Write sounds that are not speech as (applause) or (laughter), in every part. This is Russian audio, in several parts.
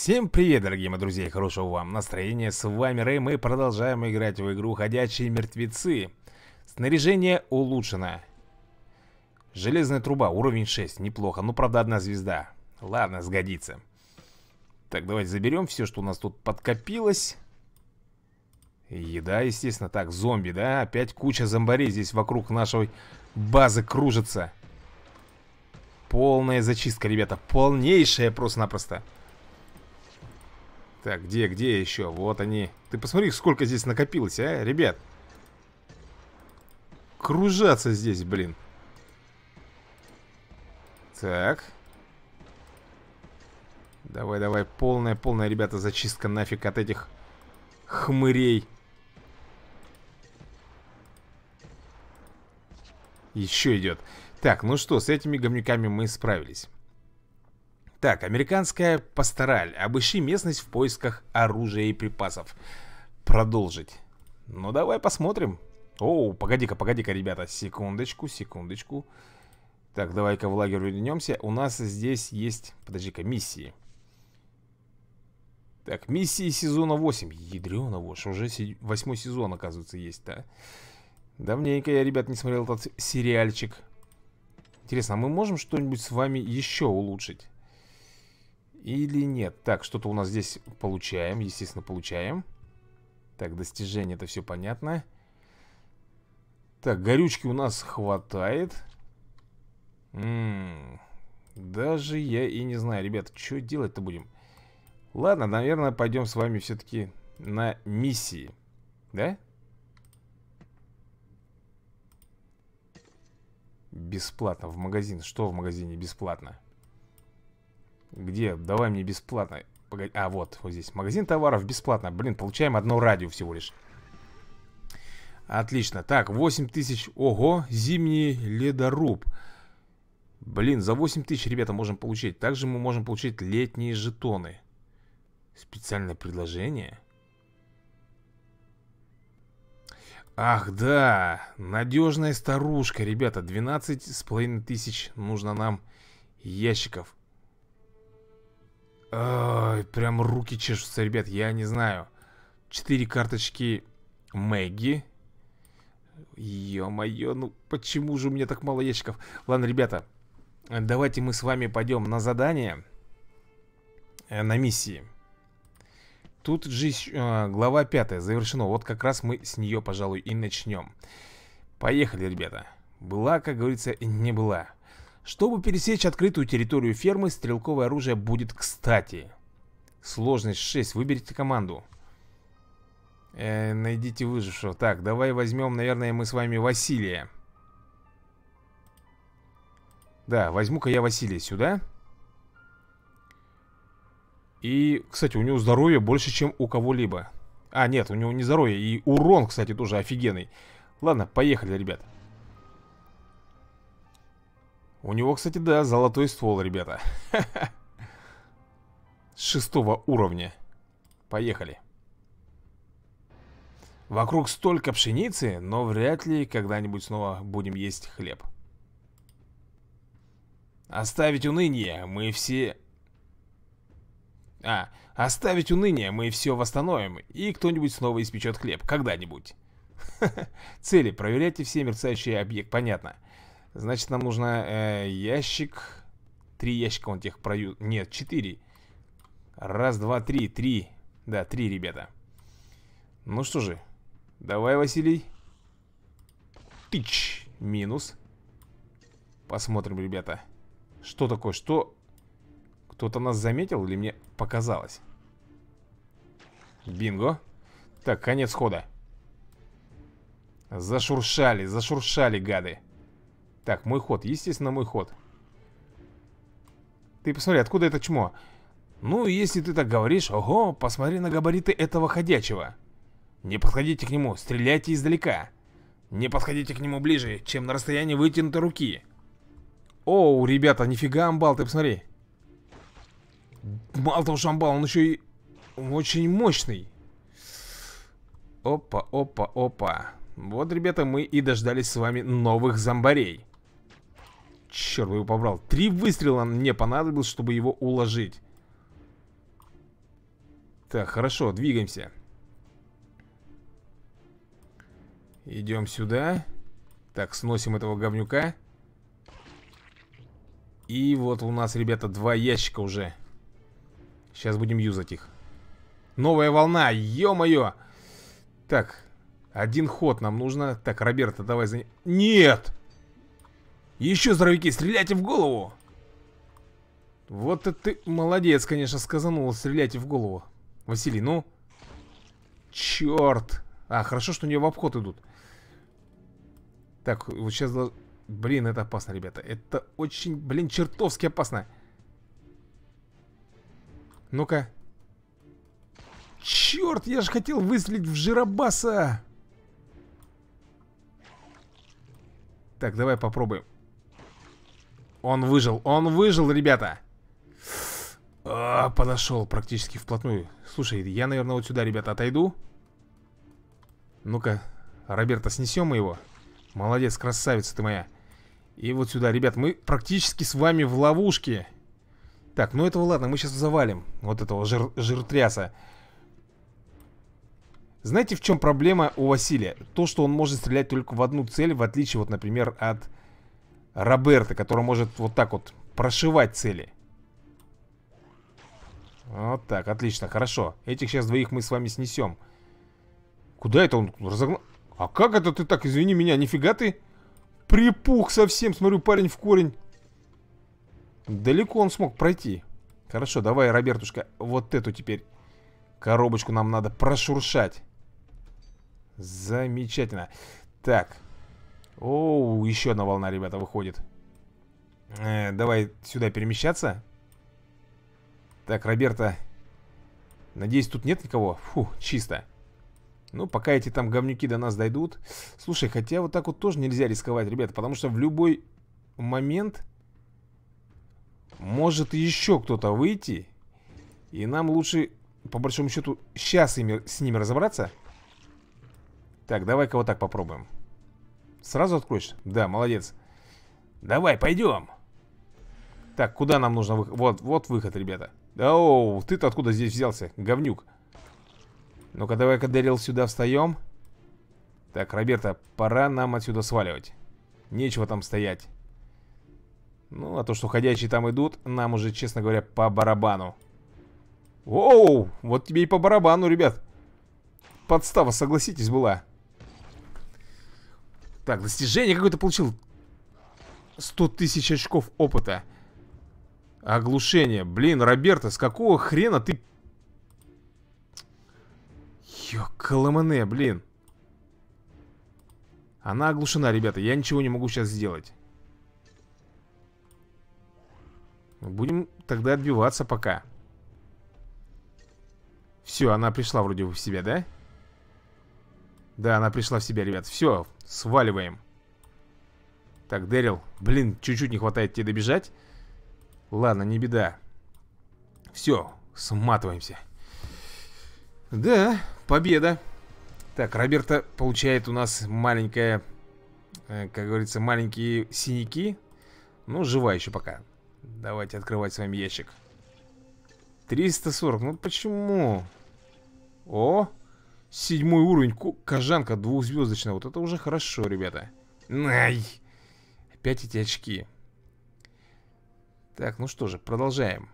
Всем привет, дорогие мои друзья, хорошего вам настроения. С вами Рэй, мы продолжаем играть в игру «Ходячие мертвецы». Снаряжение улучшено. Железная труба, уровень 6, неплохо, ну правда одна звезда. Ладно, сгодится. Так, давайте заберем все, что у нас тут подкопилось. Еда, естественно. Так, зомби, да? Опять куча зомбарей здесь вокруг нашей базы кружится. Полная зачистка, ребята. Полнейшая просто-напросто. Так, где, где еще? Вот они. Ты посмотри, сколько здесь накопилось, а, ребят. Кружаться здесь, блин. Так. Давай, давай, полная, полная, ребята, зачистка нафиг от этих хмырей. Еще идет. Так, ну что, с этими говнюками мы справились. Так, американская пастораль. Обыщи местность в поисках оружия и припасов. Продолжить. Ну, давай посмотрим. О, погоди-ка, погоди-ка, ребята. Секундочку, секундочку. Так, давай-ка в лагерь вернемся. У нас здесь есть... Подожди-ка, миссии. Так, миссии сезона 8. Ядрёно, вошь, уже восьмой сезон, оказывается, есть, да? Давненько я, ребят, не смотрел этот сериальчик. Интересно, а мы можем что-нибудь с вами еще улучшить? Или нет? Так, что-то у нас здесь получаем, естественно, получаем. Так, достижение, это все понятно. Так, горючки у нас хватает. М м-м, -м -м. Даже я и не знаю, ребят, что делать-то будем? Ладно, наверное, пойдем с вами все-таки на миссии. Да? Бесплатно в магазин. Что в магазине бесплатно? Где? Давай мне бесплатно. Погоди. А, вот, вот здесь. Магазин товаров бесплатно. Блин, получаем одно радио всего лишь. Отлично. Так, 8 тысяч. Ого, зимний ледоруб. Блин, за 8 тысяч, ребята, можем получить. Также мы можем получить летние жетоны. Специальное предложение? Ах, да. Надежная старушка, ребята. 12 с тысяч нужно нам ящиков. Ой, прям руки чешутся, ребят, я не знаю. Четыре карточки Мэгги. Ё-моё, ну почему же у меня так мало ящиков? Ладно, ребята, давайте мы с вами пойдем на задание. Э, на миссии. Тут же э, глава 5 завершена. Вот как раз мы с нее, пожалуй, и начнем. Поехали, ребята. Была, как говорится, не была. Чтобы пересечь открытую территорию фермы, стрелковое оружие будет кстати. Сложность 6. Выберите команду. Э, найдите выжившего. Так, давай возьмем, наверное, мы с вами Василия. Да, возьму-ка я Василия сюда. И, кстати, у него здоровье больше, чем у кого-либо. А, нет, у него не здоровье. И урон, кстати, тоже офигенный. Ладно, поехали, ребят. У него, кстати, да, золотой ствол, ребята. (laughs) шестого уровня. Поехали. Вокруг столько пшеницы, но вряд ли когда-нибудь снова будем есть хлеб. Оставить уныние, мы все... А, оставить уныние, мы все восстановим, и кто-нибудь снова испечет хлеб, когда-нибудь. (laughs) Цели, проверяйте все мерцающие объекты, понятно. Понятно. Значит, нам нужно э, ящик. Три ящика он тех прою... Нет, четыре. Раз, два, три. Три. Да, три, ребята. Ну что же. Давай, Василий. Тыч. Минус. Посмотрим, ребята. Что такое? Что? Кто-то нас заметил или мне показалось? Бинго. Так, конец хода. Зашуршали, зашуршали, гады. Так, мой ход. Естественно, мой ход. Ты посмотри, откуда это чмо? Ну, если ты так говоришь, ого, посмотри на габариты этого ходячего. Не подходите к нему, стреляйте издалека. Не подходите к нему ближе, чем на расстоянии вытянутой руки. Оу, ребята, нифига амбал, ты посмотри. Мало того, что амбал, он еще и очень мощный. Опа, опа, опа. Вот, ребята, мы и дождались с вами новых зомбарей. Черт бы его побрал. Три выстрела мне понадобилось, чтобы его уложить. Так, хорошо, двигаемся. Идем сюда. Так, сносим этого говнюка. И вот у нас, ребята, два ящика уже. Сейчас будем юзать их. Новая волна, ё-моё! Так, один ход нам нужно. Так, Роберта, давай за... Нет! Еще, здоровики, стреляйте в голову! Вот это ты молодец, конечно, сказанул, стреляйте в голову. Василий, ну... Черт! А, хорошо, что у нее в обход идут. Так, вот сейчас... Блин, это опасно, ребята. Это очень, блин, чертовски опасно. Ну-ка. Черт, я же хотел выстрелить в жиробаса. Так, давай попробуем. Он выжил, он выжил, ребята. А, подошел практически вплотную. Слушай, я, наверное, вот сюда, ребята, отойду. Ну-ка, Роберта, снесем его. Молодец, красавица ты моя. И вот сюда, ребят, мы практически с вами в ловушке. Так, ну этого ладно, мы сейчас завалим вот этого жир жиртряса. Знаете, в чем проблема у Василия? То, что он может стрелять только в одну цель, в отличие, вот, например, от Роберта, который может вот так вот прошивать цели. Вот так, отлично, хорошо. Этих сейчас двоих мы с вами снесем. Куда это он разогнал? А как это ты так, извини меня, нифига ты? Припух совсем, смотрю, парень в корень. Далеко он смог пройти. Хорошо, давай, Робертушка, вот эту теперь коробочку нам надо прошуршать. Замечательно. Так, Оу, еще одна волна, ребята, выходит. Э, давай сюда перемещаться. Так, Роберта. Надеюсь, тут нет никого. Фу, чисто. Ну, пока эти там говнюки до нас дойдут. Слушай, хотя вот так вот тоже нельзя рисковать, ребята, потому что в любой момент может еще кто-то выйти. И нам лучше, по большому счету, сейчас ими, с ними разобраться. Так, давай-ка вот так попробуем. Сразу откроешь? Да, молодец. Давай, пойдем. Так, куда нам нужно? Вы... Вот, вот выход, ребята. Да, Оу, ты-то откуда здесь взялся, говнюк? Ну-ка, давай-ка, Дэрил, сюда встаем. Так, Роберта, пора нам отсюда сваливать. Нечего там стоять. Ну, а то, что ходячие там идут, нам уже, честно говоря, по барабану. Оу, вот тебе и по барабану, ребят. Подстава, согласитесь, была. Так, достижение какое-то получил. 100 тысяч очков опыта. Оглушение. Блин, Роберта, с какого хрена ты... Ёкаламане, блин. Она оглушена, ребята. Я ничего не могу сейчас сделать. Будем тогда отбиваться пока. Все, она пришла вроде в себя, да? Да, она пришла в себя, ребят. Все, Сваливаем. Так, Дэрил, блин, чуть-чуть не хватает тебе добежать. Ладно, не беда. Все, сматываемся. Да, победа. Так, Роберта получает у нас маленькая, э, как говорится, маленькие синяки. Ну, жива еще пока. Давайте открывать с вами ящик. 340, ну почему? О, Седьмой уровень. Кожанка двухзвездочная. Вот это уже хорошо, ребята. Ай! Опять эти очки. Так, ну что же, продолжаем.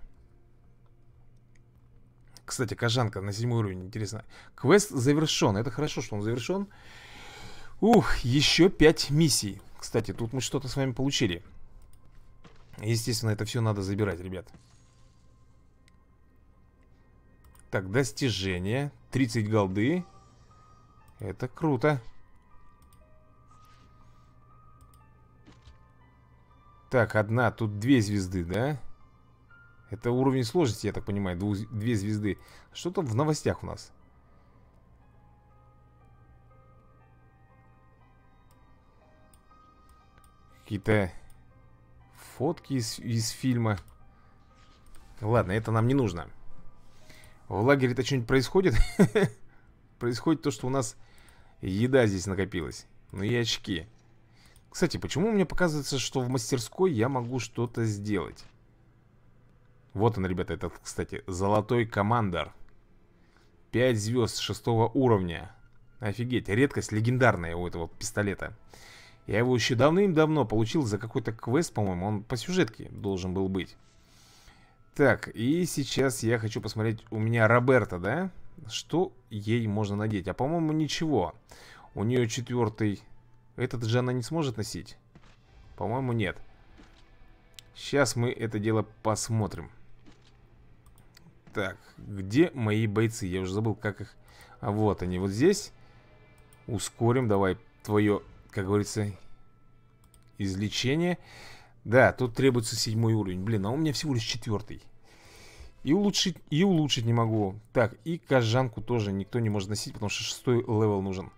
Кстати, кожанка на седьмой уровень, интересно. Квест завершен. Это хорошо, что он завершен. Ух, еще пять миссий. Кстати, тут мы что-то с вами получили. Естественно, это все надо забирать, ребят. Так, достижение. 30 голды. Это круто. Так, одна, тут две звезды, да? Это уровень сложности, я так понимаю, дву, две звезды. Что то в новостях у нас? Какие-то фотки из, из фильма. Ладно, это нам не нужно. В лагере-то что-нибудь происходит? (laughs) Происходит то, что у нас еда здесь накопилась. Ну и очки. Кстати, почему мне показывается, что в мастерской я могу что-то сделать? Вот он, ребята, этот, кстати, золотой командор. 5 звезд шестого уровня. Офигеть, редкость легендарная у этого пистолета. Я его еще давным-давно получил за какой-то квест, по-моему, он по сюжетке должен был быть. Так, и сейчас я хочу посмотреть, у меня Роберта, да? Что ей можно надеть? А по-моему ничего. У нее четвертый... Этот же она не сможет носить? По-моему нет. Сейчас мы это дело посмотрим. Так, где мои бойцы? Я уже забыл, как их... А вот они, вот здесь. Ускорим, давай, твое, как говорится, излечение. Излечение. Да, тут требуется седьмой уровень. Блин, а у меня всего лишь четвертый. И улучшить, и улучшить не могу. Так, и кожанку тоже никто не может носить, потому что шестой левел нужен.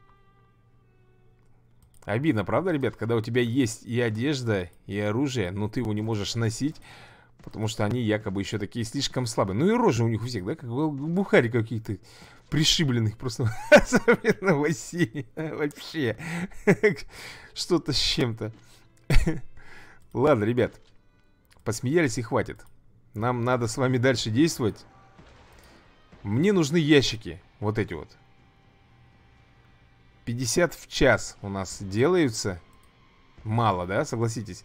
Обидно, правда, ребят, когда у тебя есть и одежда, и оружие, но ты его не можешь носить, потому что они якобы еще такие слишком слабые. Ну и рожи у них у всех, да, как бухари какие-то пришибленных просто, (laughs) особенно в вообще, (laughs) что-то с чем-то. (laughs) Ладно, ребят. Посмеялись и хватит. Нам надо с вами дальше действовать. Мне нужны ящики. Вот эти вот. 50 в час у нас делаются. Мало, да? Согласитесь.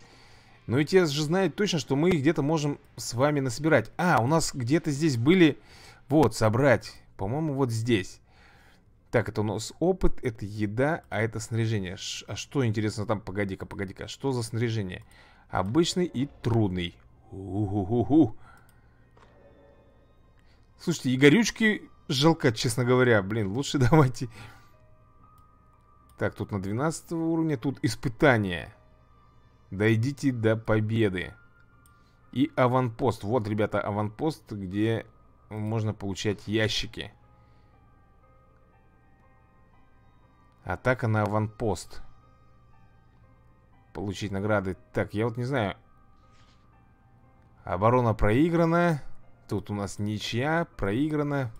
Но ведь я же знаю точно, что мы их где-то можем с вами насобирать. А, у нас где-то здесь были... Вот, собрать. По-моему, вот здесь. Так, это у нас опыт, это еда, а это снаряжение. Ш а что, интересно, там... Погоди-ка, погоди-ка. А что за снаряжение? Снаряжение. Обычный и трудный. У-ху-ху-ху. Слушайте, и горючки жалко, честно говоря. Блин, лучше (laughs) давайте... Так, тут на 12 уровне, тут испытание. Дойдите до победы. И аванпост. Вот, ребята, аванпост, где можно получать ящики. Атака на аванпост получить награды. Так, я вот не знаю. Оборона проиграна. Тут у нас ничья, проиграна.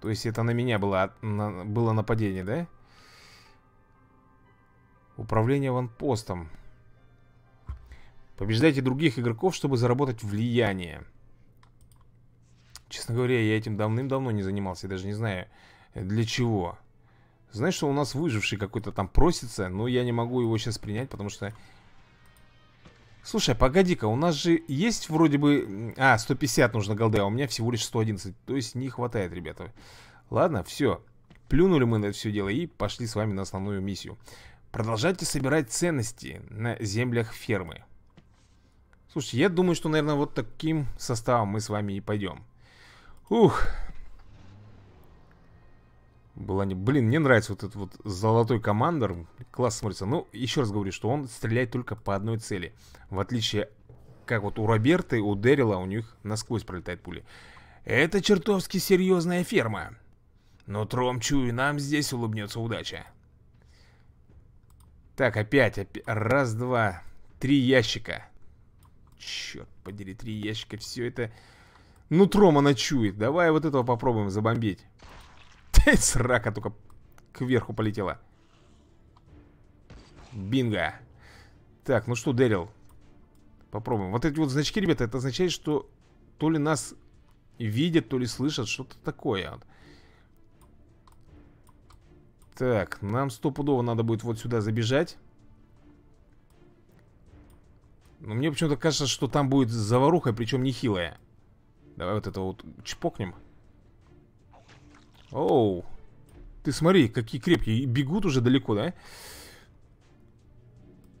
То есть это на меня было, на, было нападение, да? Управление ванпостом. Побеждайте других игроков, чтобы заработать влияние. Честно говоря, я этим давным-давно не занимался, я даже не знаю для чего. Знаешь, что у нас выживший какой-то там просится, но я не могу его сейчас принять, потому что... Слушай, а погоди-ка, у нас же есть вроде бы... А, 150 нужно голды, а у меня всего лишь 111. То есть не хватает, ребята. Ладно, все. Плюнули мы на это все дело и пошли с вами на основную миссию. Продолжайте собирать ценности на землях фермы. Слушай, я думаю, что, наверное, вот таким составом мы с вами и пойдем. Ух, была не... Блин, мне нравится вот этот вот золотой командор. класс смотрится. Ну, еще раз говорю, что он стреляет только по одной цели. В отличие, как вот у Роберта и у Дэрила, у них насквозь пролетает пули. Это чертовски серьезная ферма. Но тром чую, нам здесь улыбнется удача. Так, опять, опять. Раз, два, три ящика. Черт подери, три ящика. Все это... Ну, тром она чует. Давай вот этого попробуем забомбить. (laughs) Срака только кверху полетела. Бинго. Так, ну что, Дэрил? Попробуем. Вот эти вот значки, ребята, это означает, что то ли нас видят, то ли слышат, что-то такое. Так, нам стопудово надо будет вот сюда забежать. Но мне почему-то кажется, что там будет заваруха, причем нехилая. Давай вот это вот чпокнем. Оу. Ты смотри, какие крепкие. И бегут уже далеко, да?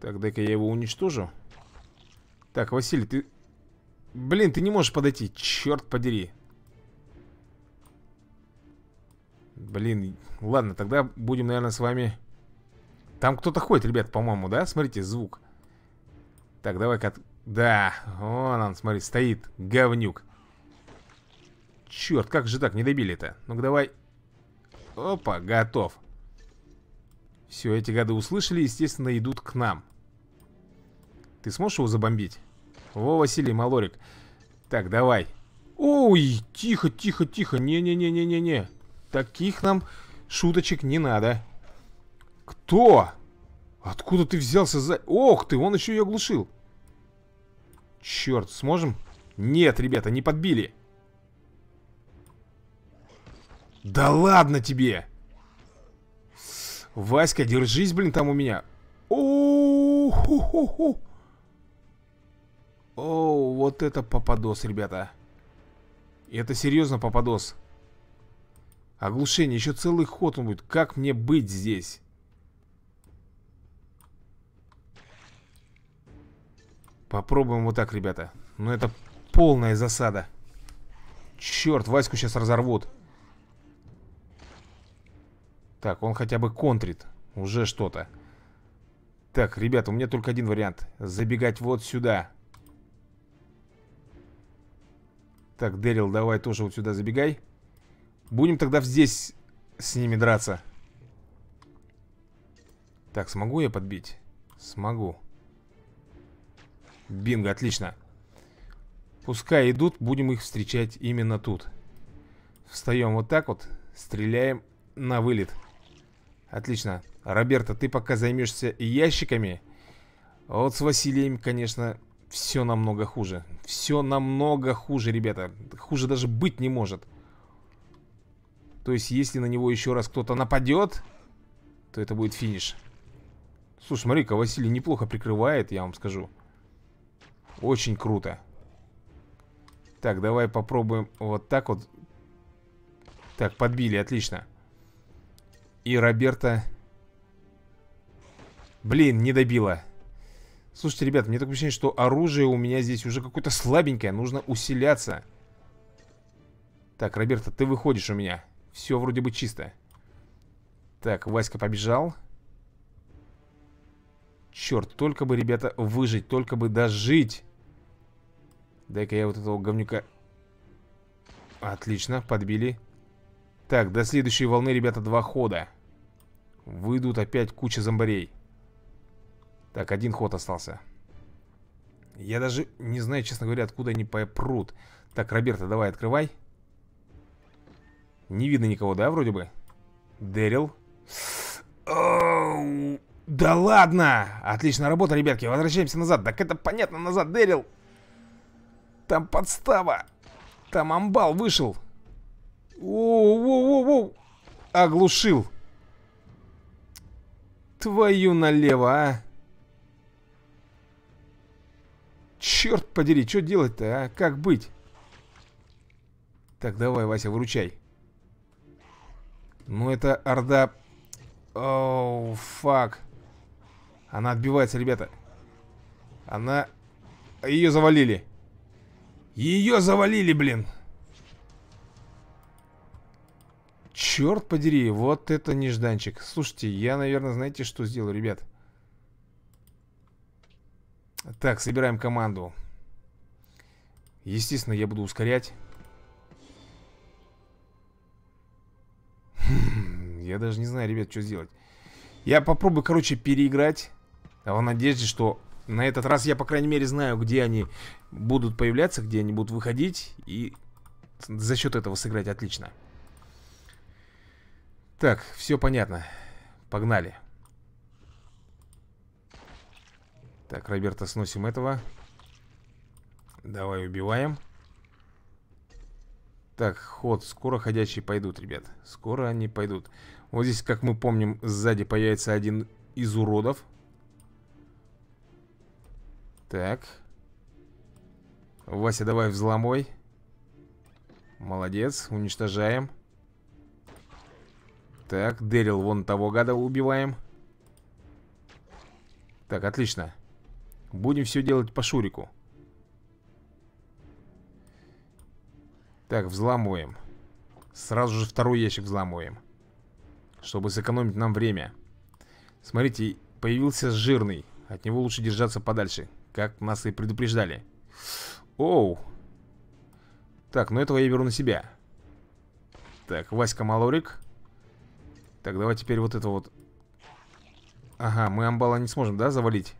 Так, дай-ка я его уничтожу. Так, Василий, ты... Блин, ты не можешь подойти. Черт подери. Блин, ладно, тогда будем, наверное, с вами... Там кто-то ходит, ребят, по-моему, да? Смотрите, звук. Так, давай-ка... Да, вон он, смотри, стоит, говнюк. Черт, как же так, не добили-то? Ну-ка давай Опа, готов. Все, эти гады услышали, естественно, идут к нам. Ты сможешь его забомбить? Во, Василий Малорик. Так, давай. Ой, тихо, тихо, тихо. Не-не-не-не-не-не. Таких нам шуточек не надо. Кто? Откуда ты взялся за... Ох ты, он еще и оглушил. Черт, сможем? Нет, ребята, не подбили. Да ладно тебе! Васька, держись, блин, там у меня. О, ху -ху -ху. О, вот это попадос, ребята. Это серьезно попадос. Оглушение, еще целый ход он будет. Как мне быть здесь? Попробуем вот так, ребята. Но ну, это полная засада. Черт, Ваську сейчас разорвут. Так, он хотя бы контрит. Уже что-то. Так, ребята, у меня только один вариант. Забегать вот сюда. Так, Дэрил, давай тоже вот сюда забегай. Будем тогда здесь с ними драться. Так, смогу я подбить? Смогу. Бинго, отлично. Пускай идут, будем их встречать именно тут. Встаем вот так вот, стреляем на вылет. Отлично. Роберта, ты пока займешься ящиками. А вот с Василием, конечно, все намного хуже. Все намного хуже, ребята. Хуже даже быть не может. То есть, если на него еще раз кто-то нападет, то это будет финиш. Слушай, смотри-ка, Василий неплохо прикрывает, я вам скажу. Очень круто. Так, давай попробуем вот так вот. Так, подбили, отлично и Роберта... Блин, не добила. Слушайте, ребят, мне такое ощущение, что оружие у меня здесь уже какое-то слабенькое. Нужно усиляться. Так, Роберта, ты выходишь у меня. Все вроде бы чисто. Так, Васька побежал. Черт, только бы, ребята, выжить, только бы дожить. Дай-ка я вот этого говнюка... Отлично, подбили. Так, до следующей волны, ребята, два хода. Выйдут опять куча зомбарей. Так, один ход остался. Я даже не знаю, честно говоря, откуда они попрут. Так, Роберта, давай, открывай. Не видно никого, да, вроде бы? Дэрил. Оу, да ладно! Отличная работа, ребятки. Возвращаемся назад. Так это понятно, назад, Дэрил. Там подстава. Там амбал вышел. О, о, о, о, Оглушил. Твою налево, а! Черт подери, что делать-то, а? Как быть? Так, давай, Вася, выручай. Ну, это орда... Оу, oh, фак. Она отбивается, ребята. Она... Ее завалили. Ее завалили, блин. Черт подери, вот это нежданчик. Слушайте, я, наверное, знаете, что сделаю, ребят? Так, собираем команду. Естественно, я буду ускорять. Хм, я даже не знаю, ребят, что сделать. Я попробую, короче, переиграть. А в надежде, что на этот раз я, по крайней мере, знаю, где они будут появляться, где они будут выходить. И за счет этого сыграть отлично. Так, все понятно. Погнали. Так, Роберта сносим этого. Давай убиваем. Так, ход. Скоро ходячие пойдут, ребят. Скоро они пойдут. Вот здесь, как мы помним, сзади появится один из уродов. Так. Вася, давай взломой. Молодец. Уничтожаем. Уничтожаем. Так, Дэрил вон того гада убиваем. Так, отлично. Будем все делать по Шурику. Так, взламываем. Сразу же второй ящик взламываем. Чтобы сэкономить нам время. Смотрите, появился жирный. От него лучше держаться подальше. Как нас и предупреждали. Оу. Так, ну этого я беру на себя. Так, Васька Малорик. Так, давай теперь вот это вот. Ага, мы амбала не сможем, да, завалить?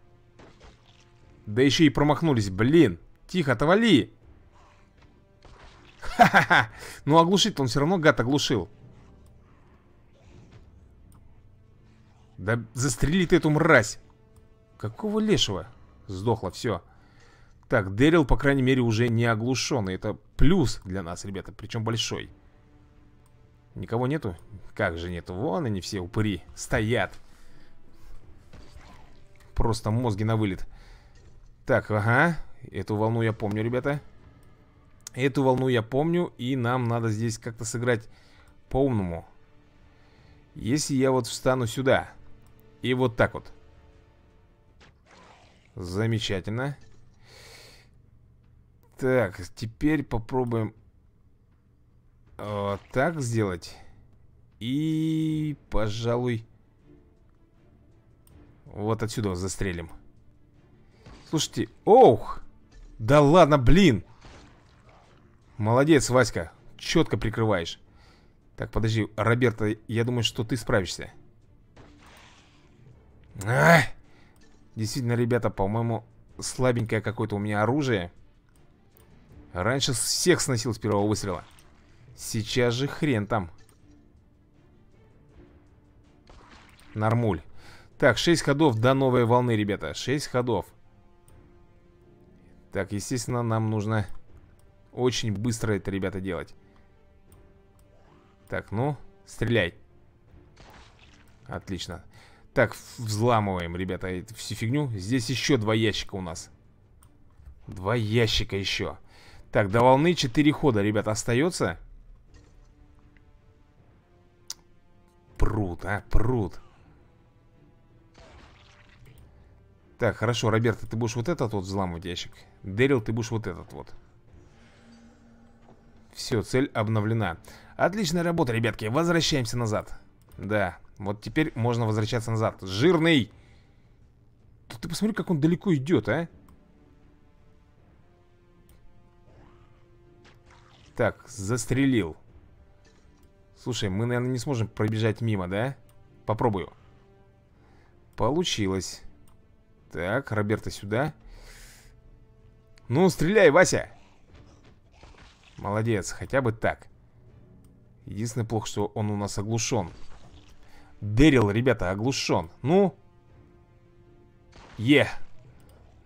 Да еще и промахнулись, блин. Тихо, отвали. Ха-ха-ха. Ну, оглушить он все равно, гад, оглушил. Да застрели ты эту мразь. Какого лешего? Сдохло, все. Так, Дэрил, по крайней мере, уже не оглушен, и Это плюс для нас, ребята, причем большой. Никого нету? Как же нету? Вон они все упыри. Стоят. Просто мозги на вылет. Так, ага. Эту волну я помню, ребята. Эту волну я помню. И нам надо здесь как-то сыграть по-умному. Если я вот встану сюда. И вот так вот. Замечательно. Так, теперь попробуем вот э, так сделать. И, пожалуй, вот отсюда застрелим. Слушайте, ох! Да ладно, блин! Молодец, Васька. Четко прикрываешь. Так, подожди, Роберта, я думаю, что ты справишься. А! Действительно, ребята, по-моему, слабенькое какое-то у меня оружие. Раньше всех сносил с первого выстрела. Сейчас же хрен там. Нормуль. Так, 6 ходов до новой волны, ребята. 6 ходов. Так, естественно, нам нужно очень быстро это, ребята, делать. Так, ну, стреляй. Отлично. Так, взламываем, ребята, всю фигню. Здесь еще два ящика у нас. Два ящика еще. Так, до волны 4 хода, ребята, остается. Пруд, а, пруд. Так, хорошо, Роберта, ты будешь вот этот вот взламывать ящик. Дэрил, ты будешь вот этот вот. Все, цель обновлена. Отличная работа, ребятки. Возвращаемся назад. Да, вот теперь можно возвращаться назад. Жирный! Ты, ты посмотри, как он далеко идет, а? Так, застрелил. Слушай, мы, наверное, не сможем пробежать мимо, да? Попробую. Получилось. Так, Роберта сюда. Ну, стреляй, Вася! Молодец, хотя бы так. Единственное плохо, что он у нас оглушен. Дэрил, ребята, оглушен. Ну? Е!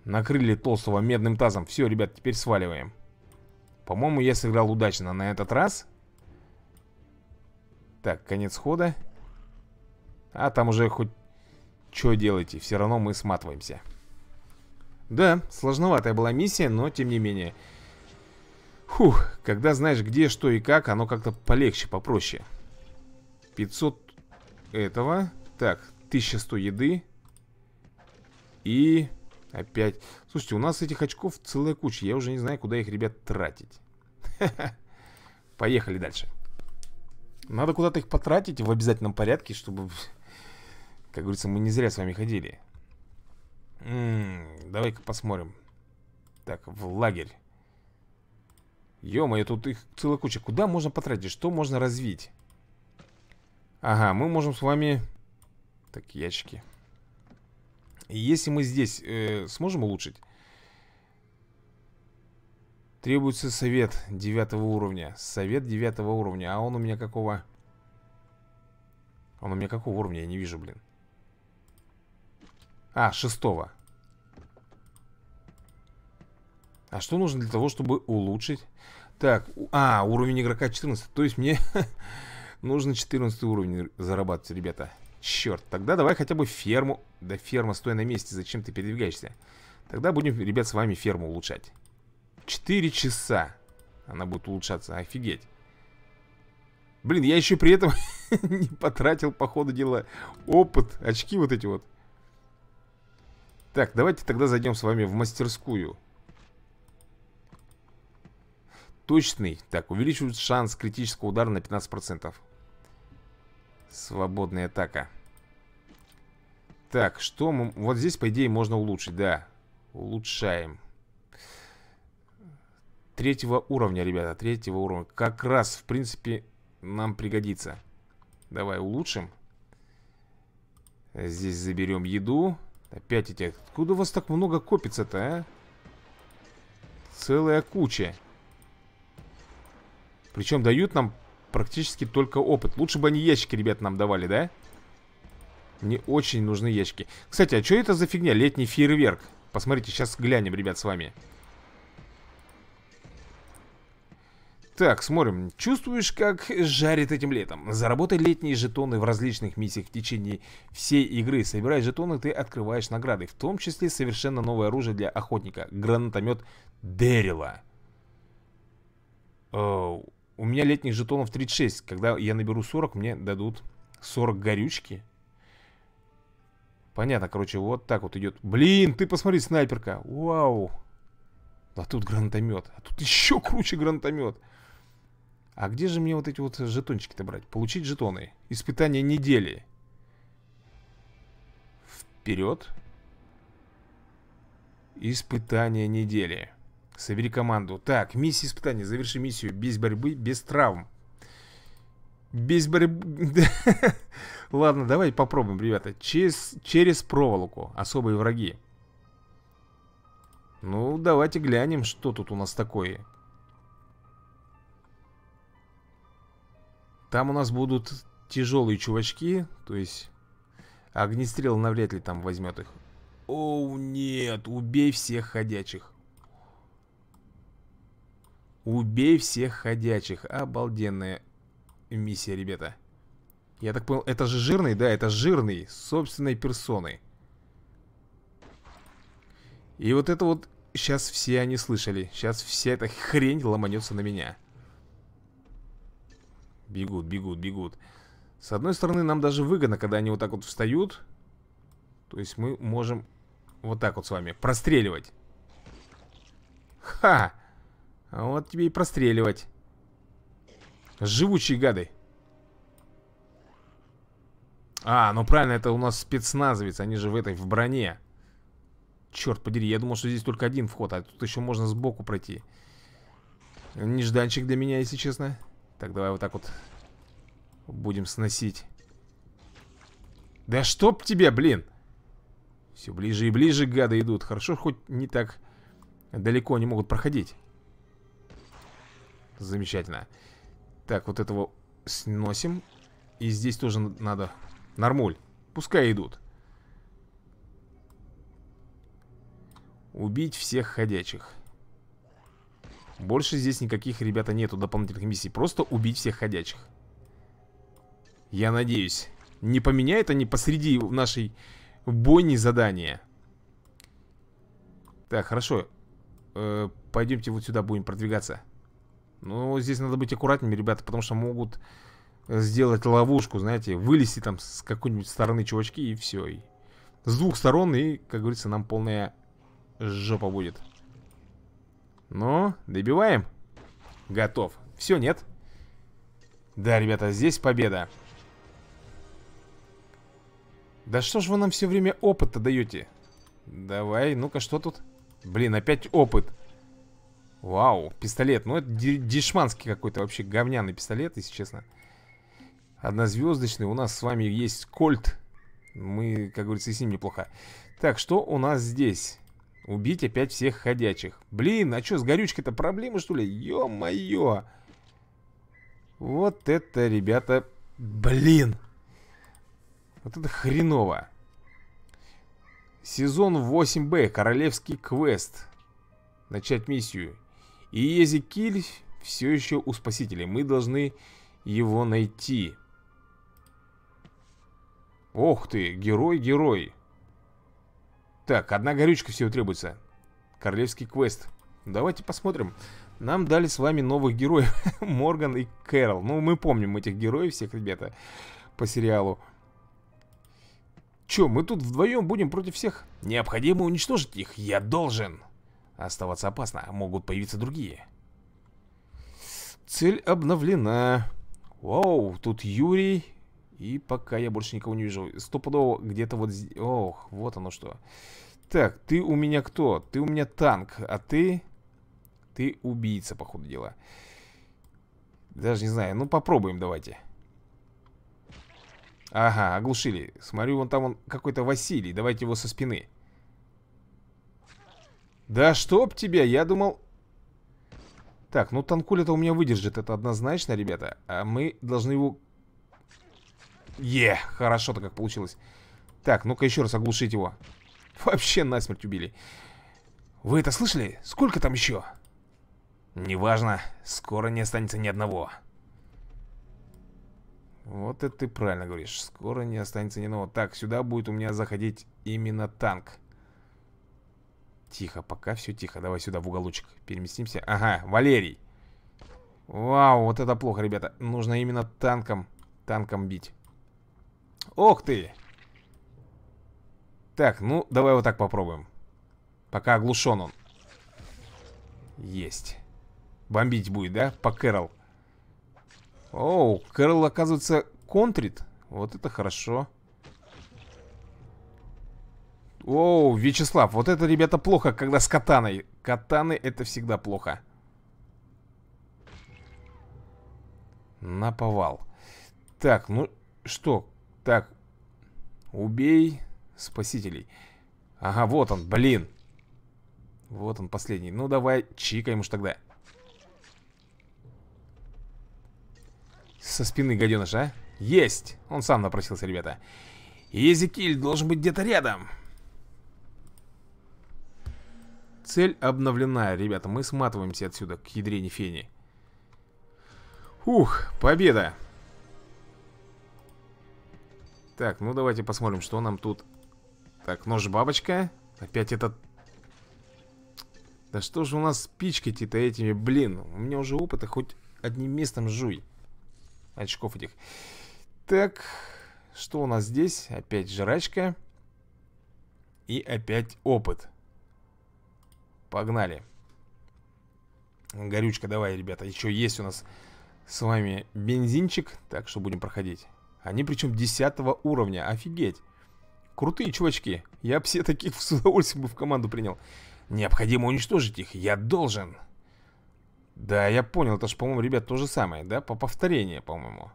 Накрыли толстого медным тазом. Все, ребят, теперь сваливаем. По-моему, я сыграл удачно на этот раз. Так, конец хода. А там уже хоть что делайте, все равно мы сматываемся. Да, сложноватая была миссия, но тем не менее. Фух, когда знаешь где, что и как, оно как-то полегче, попроще. 500 этого. Так, 1100 еды. И опять... Слушайте, у нас этих очков целая куча. Я уже не знаю, куда их, ребят, тратить. (laughs) Поехали дальше. Надо куда-то их потратить в обязательном порядке, чтобы, как говорится, мы не зря с вами ходили. Давай-ка посмотрим. Так, в лагерь. Ё-моё, тут их целая куча. Куда можно потратить? Что можно развить? Ага, мы можем с вами... Так, ящики. Если мы здесь э, сможем улучшить? Требуется совет девятого уровня. Совет девятого уровня. А он у меня какого? Он у меня какого уровня? Я не вижу, блин. А, шестого. А что нужно для того, чтобы улучшить? Так, а, уровень игрока 14. То есть мне (laughs) нужно 14 уровень зарабатывать, ребята. Черт, тогда давай хотя бы ферму. Да ферма, стой на месте, зачем ты передвигаешься? Тогда будем, ребят, с вами ферму улучшать. 4 часа она будет улучшаться. Офигеть. Блин, я еще при этом (laughs) не потратил, по ходу дела, опыт, очки вот эти вот. Так, давайте тогда зайдем с вами в мастерскую. Точный. Так, увеличивает шанс критического удара на 15%. Свободная атака. Так, что мы... Вот здесь, по идее, можно улучшить, да. Улучшаем. Третьего уровня, ребята, третьего уровня Как раз, в принципе, нам пригодится Давай улучшим Здесь заберем еду Опять эти... Откуда у вас так много копится-то, а? Целая куча Причем дают нам практически только опыт Лучше бы они ящики, ребят, нам давали, да? Мне очень нужны ящики Кстати, а что это за фигня? Летний фейерверк Посмотрите, сейчас глянем, ребят, с вами Так, смотрим. Чувствуешь, как жарит этим летом? Заработай летние жетоны в различных миссиях в течение всей игры. Собирая жетоны, ты открываешь награды, в том числе совершенно новое оружие для охотника. Гранатомет Дэрила. О, э, у меня летних жетонов 36. Когда я наберу 40, мне дадут 40 горючки. Понятно, короче, вот так вот идет. Блин, ты посмотри, снайперка. Вау. А тут гранатомет. А тут еще круче гранатомет. А где же мне вот эти вот жетончики-то брать? Получить жетоны. Испытание недели. Вперед. Испытание недели. Собери команду. Так, миссия испытания. Заверши миссию. Без борьбы, без травм. Без борьбы... (laughs) Ладно, давай попробуем, ребята. Через, через проволоку. Особые враги. Ну, давайте глянем, что тут у нас такое. Там у нас будут тяжелые чувачки, то есть огнестрел навряд ли там возьмет их. Оу, нет, убей всех ходячих. Убей всех ходячих. Обалденная миссия, ребята. Я так понял, это же жирный? Да, это жирный, собственной персоной. И вот это вот сейчас все они слышали. Сейчас вся эта хрень ломанется на меня. Бегут, бегут, бегут. С одной стороны, нам даже выгодно, когда они вот так вот встают. То есть мы можем вот так вот с вами простреливать. Ха! А вот тебе и простреливать. Живучие гады. А, ну правильно, это у нас спецназовец. Они же в этой, в броне. Черт подери, я думал, что здесь только один вход, а тут еще можно сбоку пройти. Нежданчик для меня, если честно. Так, давай вот так вот будем сносить. Да чтоб тебе, блин! Все ближе и ближе гады идут. Хорошо, хоть не так далеко они могут проходить. Замечательно. Так, вот этого сносим. И здесь тоже надо... Нормуль. Пускай идут. Убить всех ходячих. Больше здесь никаких, ребята, нету дополнительных миссий. Просто убить всех ходячих. Я надеюсь. Не поменяет они посреди нашей бойни задания. Так, хорошо. Э -э пойдемте вот сюда будем продвигаться. Но ну, здесь надо быть аккуратными, ребята, потому что могут сделать ловушку, знаете, вылезти там с какой-нибудь стороны чувачки и все. И с двух сторон, и, как говорится, нам полная жопа будет. Ну, добиваем. Готов. Все, нет? Да, ребята, здесь победа. Да что ж вы нам все время опыт-то даете? Давай, ну-ка, что тут? Блин, опять опыт. Вау, пистолет. Ну, это дешманский какой-то вообще говняный пистолет, если честно. Однозвездочный. У нас с вами есть кольт. Мы, как говорится, и с ним неплохо. Так, что у нас здесь? Убить опять всех ходячих. Блин, а что, с горючкой-то проблемы, что ли? Ё-моё! Вот это, ребята... Блин! Вот это хреново. Сезон 8Б. Королевский квест. Начать миссию. И Езекиль все еще у спасителя. Мы должны его найти. Ох ты, герой-герой. Так, одна горючка всего требуется. Королевский квест. Давайте посмотрим. Нам дали с вами новых героев. (laughs) Морган и Кэрол. Ну, мы помним этих героев всех, ребята, по сериалу. Че, мы тут вдвоем будем против всех? Необходимо уничтожить их. Я должен. Оставаться опасно. Могут появиться другие. Цель обновлена. Вау, тут Юрий, и пока я больше никого не вижу. Стопудово где-то вот... Ох, вот оно что. Так, ты у меня кто? Ты у меня танк, а ты... Ты убийца, по ходу дела. Даже не знаю. Ну, попробуем давайте. Ага, оглушили. Смотрю, вон там он какой-то Василий. Давайте его со спины. Да чтоб тебя, я думал... Так, ну танкуль это у меня выдержит, это однозначно, ребята. А мы должны его Е, хорошо-то как получилось. Так, ну-ка еще раз оглушить его. (laughs) Вообще насмерть убили. Вы это слышали? Сколько там еще? Неважно, скоро не останется ни одного. Вот это ты правильно говоришь. Скоро не останется ни одного. Так, сюда будет у меня заходить именно танк. Тихо, пока все тихо. Давай сюда, в уголочек. Переместимся. Ага, Валерий. Вау, вот это плохо, ребята. Нужно именно танком, танком бить. Ох ты! Так, ну, давай вот так попробуем. Пока оглушен он. Есть. Бомбить будет, да? По Кэрол. Оу, Кэрол, оказывается, контрит. Вот это хорошо. Оу, Вячеслав, вот это, ребята, плохо, когда с катаной. Катаны это всегда плохо. Наповал. Так, ну что, так, убей спасителей. Ага, вот он, блин. Вот он, последний. Ну, давай, чикаем уж тогда. Со спины, гаденыш, а? Есть! Он сам напросился, ребята. Езекиль должен быть где-то рядом. Цель обновлена, ребята. Мы сматываемся отсюда к ядрене фени. Ух, победа! Так, ну давайте посмотрим, что нам тут Так, нож-бабочка Опять этот Да что же у нас спичкать-то этими, блин У меня уже опыта хоть одним местом жуй Очков этих Так, что у нас здесь? Опять жрачка И опять опыт Погнали Горючка давай, ребята Еще есть у нас с вами бензинчик Так что будем проходить они причем 10 уровня, офигеть. Крутые чувачки, я бы все таких (laughs) с удовольствием бы в команду принял. Необходимо уничтожить их, я должен. Да, я понял, это же, по-моему, ребят, то же самое, да? По повторению, по-моему.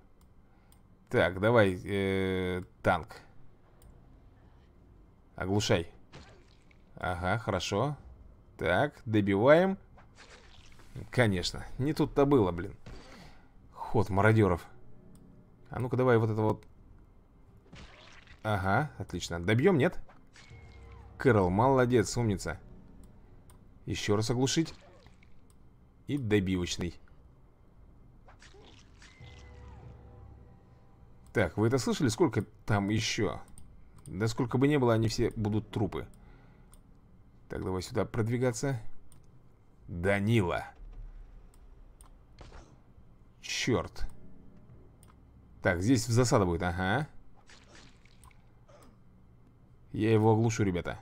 Так, давай, э -э, танк. Оглушай. Ага, хорошо. Так, добиваем. Конечно, не тут-то было, блин. Ход мародеров. А ну-ка давай вот это вот Ага, отлично. Добьем, нет? Кэрол, молодец, умница. Еще раз оглушить. И добивочный. Так, вы это слышали? Сколько там еще? Да сколько бы ни было, они все будут трупы. Так, давай сюда продвигаться. Данила. Черт. Так, здесь в засада будет, ага. Я его оглушу, ребята.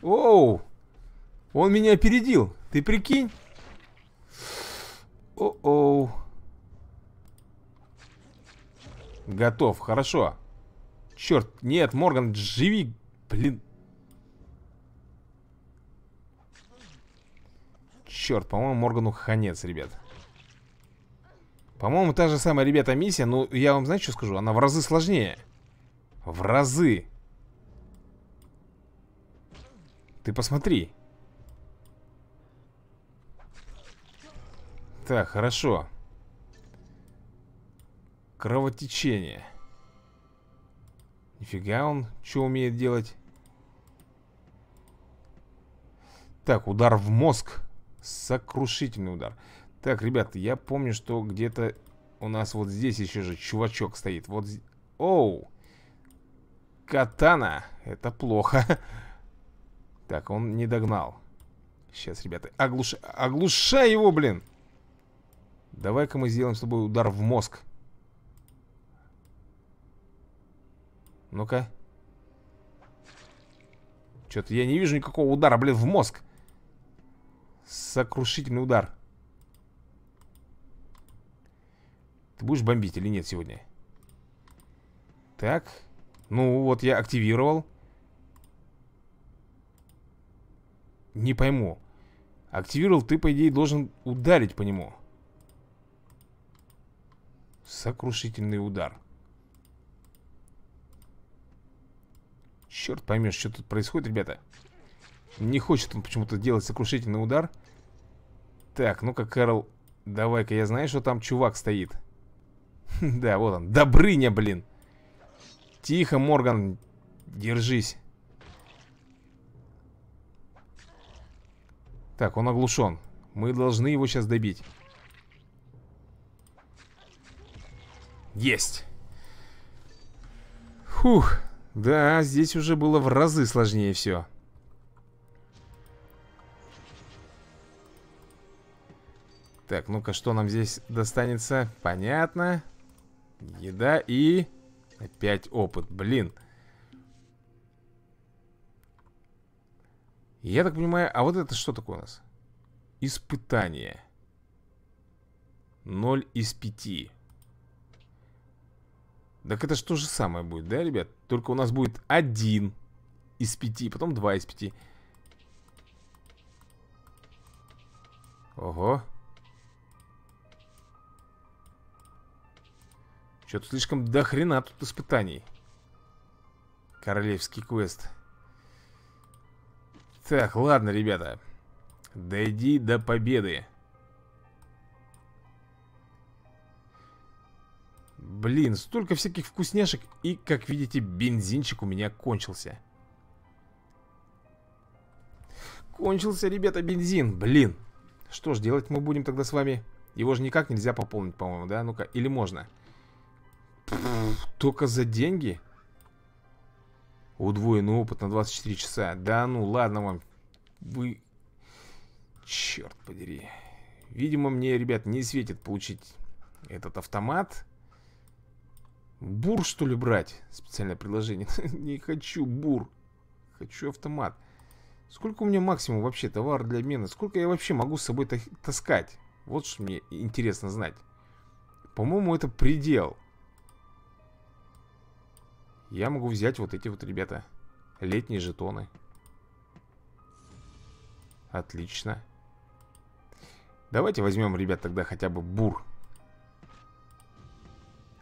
Оу! Он меня опередил. Ты прикинь? О-оу. Готов, хорошо. Черт, нет, Морган, живи, блин. Черт, по-моему, Моргану конец, ребят. По-моему, та же самая, ребята, миссия, но ну, я вам, знаете, что скажу? Она в разы сложнее. В разы. Ты посмотри. Так, хорошо. Кровотечение. Нифига он, что умеет делать? Так, удар в мозг. Сокрушительный удар. Удар. Так, ребят, я помню, что где-то у нас вот здесь еще же чувачок стоит. Вот... Оу! Катана! Это плохо. (laughs) Так, он не догнал. Сейчас, ребята, оглуш... оглушай его, блин! Давай-ка мы сделаем с тобой удар в мозг. Ну-ка. Что-то я не вижу никакого удара, блин, в мозг. Сокрушительный удар. Ты будешь бомбить или нет сегодня? Так. Ну, вот я активировал. Не пойму. Активировал, ты, по идее, должен ударить по нему. Сокрушительный удар. Черт поймешь, что тут происходит, ребята. Не хочет он почему-то делать сокрушительный удар. Так, ну-ка, Кэрол, давай-ка, я знаю, что там чувак стоит. (laughs) Да, вот он. Добрыня, блин. Тихо, Морган. Держись. Так, он оглушен. Мы должны его сейчас добить. Есть. Фух. Да, здесь уже было в разы сложнее все. Так, ну-ка, что нам здесь достанется? Понятно. Понятно. Еда и... Опять опыт, блин. Я так понимаю, а вот это что такое у нас? Испытание. Ноль из пяти. Так это что же самое будет, да, ребят? Только у нас будет один из пяти, потом два из пяти. Ого. Что-то слишком дохрена тут испытаний. Королевский квест. Так, ладно, ребята. Дойди до победы. Блин, столько всяких вкусняшек И, как видите, бензинчик у меня кончился Кончился, ребята, бензин, блин Что ж, делать мы будем тогда с вами Его же никак нельзя пополнить, по-моему, да? Ну-ка, или можно? Можно только за деньги? Удвоенный опыт на 24 часа. Да ну, ладно вам. Вы... Черт подери. Видимо, мне, ребят, не светит получить этот автомат. Бур, что ли, брать? Специальное предложение. (laughs) не хочу бур. Хочу автомат. Сколько у меня максимум вообще товар для обмена? Сколько я вообще могу с собой таскать? Вот что мне интересно знать. По-моему, это предел. Предел. Я могу взять вот эти вот, ребята Летние жетоны Отлично Давайте возьмем, ребят, тогда хотя бы бур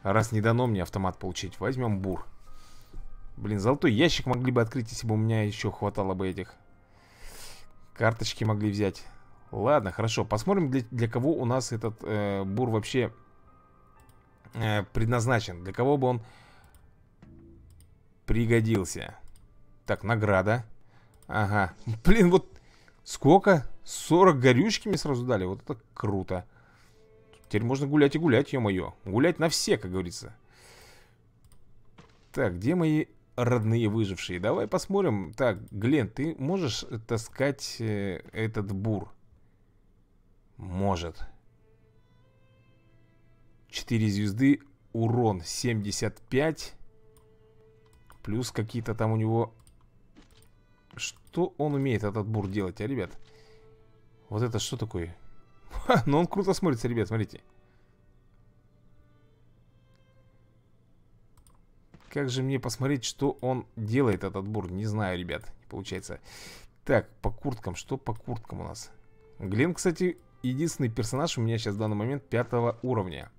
Раз не дано мне автомат получить, возьмем бур Блин, золотой ящик могли бы открыть, если бы у меня еще хватало бы этих Карточки могли взять Ладно, хорошо, посмотрим для, для кого у нас этот э, бур вообще э, предназначен Для кого бы он Пригодился. Так, награда. Ага. (laughs) Блин, вот сколько? 40 горючками сразу дали. Вот это круто. Теперь можно гулять и гулять, ё-моё. Гулять на все, как говорится. Так, где мои родные выжившие? Давай посмотрим. Так, Глен, ты можешь таскать э, этот бур? Может. 4 звезды, урон 75. Плюс какие-то там у него... Что он умеет, этот бур, делать, а, ребят? Вот это что такое? Ха, (laughs) ну он круто смотрится, ребят, смотрите. Как же мне посмотреть, что он делает, этот бур? Не знаю, ребят, не получается. Так, по курткам, что по курткам у нас? Глен, кстати, единственный персонаж у меня сейчас в данный момент пятого уровня.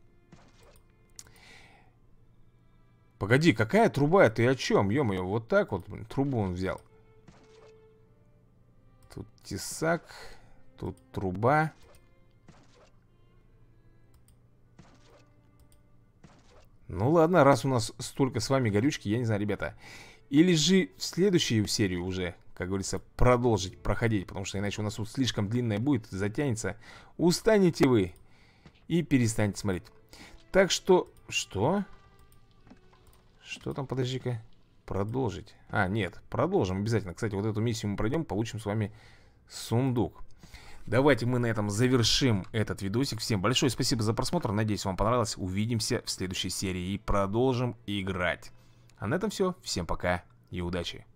Погоди, какая труба? Ты о чем? Ё-моё, вот так вот, блин, трубу он взял. Тут тесак, тут труба. Ну ладно, раз у нас столько с вами горючки, я не знаю, ребята. Или же в следующую серию уже, как говорится, продолжить проходить, потому что иначе у нас тут слишком длинная будет, затянется. Устанете вы и перестанете смотреть. Так что, что? Что там, подожди-ка? Продолжить. А, нет, продолжим обязательно. Кстати, вот эту миссию мы пройдем, получим с вами сундук. Давайте мы на этом завершим этот видосик. Всем большое спасибо за просмотр. Надеюсь, вам понравилось. Увидимся в следующей серии и продолжим играть. А на этом все. Всем пока и удачи.